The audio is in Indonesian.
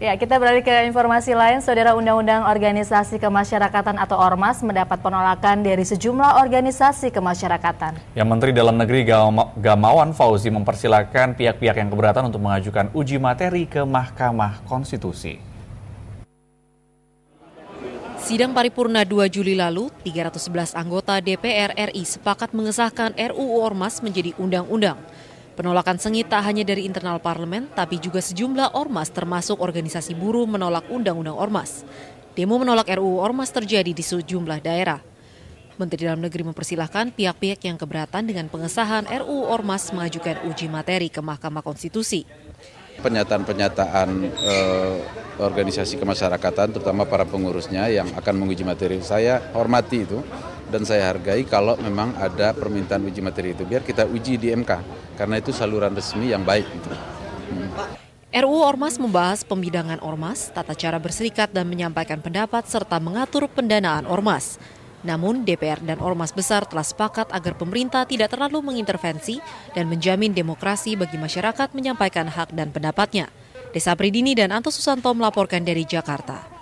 Ya, kita beralih ke informasi lain. Saudara Undang-Undang Organisasi Kemasyarakatan atau Ormas mendapat penolakan dari sejumlah organisasi kemasyarakatan. Ya, Menteri Dalam Negeri Gamawan Fauzi mempersilahkan pihak-pihak yang keberatan untuk mengajukan uji materi ke Mahkamah Konstitusi. Sidang paripurna 2 Juli lalu, 311 anggota DPR RI sepakat mengesahkan RUU Ormas menjadi undang-undang. Penolakan sengit tak hanya dari internal parlemen, tapi juga sejumlah ormas termasuk organisasi buruh menolak undang-undang ormas. Demo menolak RUU ormas terjadi di sejumlah daerah. Menteri Dalam Negeri mempersilahkan pihak-pihak yang keberatan dengan pengesahan RUU Ormas mengajukan uji materi ke Mahkamah Konstitusi. Pernyataan-pernyataan eh, organisasi kemasyarakatan, terutama para pengurusnya yang akan menguji materi, saya hormati itu dan saya hargai kalau memang ada permintaan uji materi itu. Biar kita uji di MK, karena itu saluran resmi yang baik. RU Hmm. RU Ormas membahas pembidangan ormas, tata cara berserikat dan menyampaikan pendapat serta mengatur pendanaan ormas. Namun DPR dan ormas besar telah sepakat agar pemerintah tidak terlalu mengintervensi dan menjamin demokrasi bagi masyarakat menyampaikan hak dan pendapatnya. Desa Pridini dan Anto Susanto melaporkan dari Jakarta.